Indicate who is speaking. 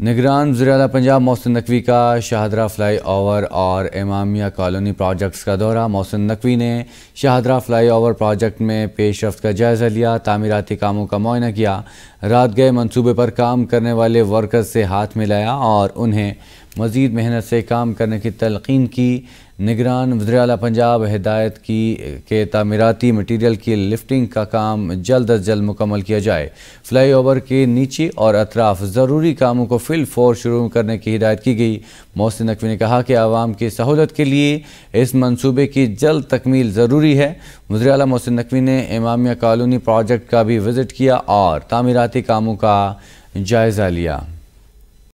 Speaker 1: निगरान वजीर पंजाब मोहसिन नकवी का शाहदरा फ्लाई ओवर और इमामिया कॉलोनी प्रोजेक्ट्स का दौरा मोहसिन नकवी ने शाहदरा फ्लाई ओवर प्रोजेक्ट में पेशरफ का जायज़ा लिया तमीराती कामों का मुआयना किया रात गए मंसूबे पर काम करने वाले वर्कर्स से हाथ मिलाया और उन्हें मज़ीद मेहनत से काम करने की तलकिन की निगरान वजरा पंजाब हिदायत की के तमीराती मटीरियल की लिफ्टिंग का काम जल्द अज जल्द मुकम्मल किया जाए फ्लाई ओवर के नीचे और अतराफ ज़रूरी कामों को फिल फोर शुरू करने की हिदायत की गई मोहसिन नकवी ने कहा कि आवाम की सहूलत के लिए इस मनसूबे की जल्द तकमील ज़रूरी है वजरा मोहसिन नकवी ने इमामिया कॉलोनी प्रोजेक्ट का भी विज़िट किया और तमीराती कामों का जायज़ा लिया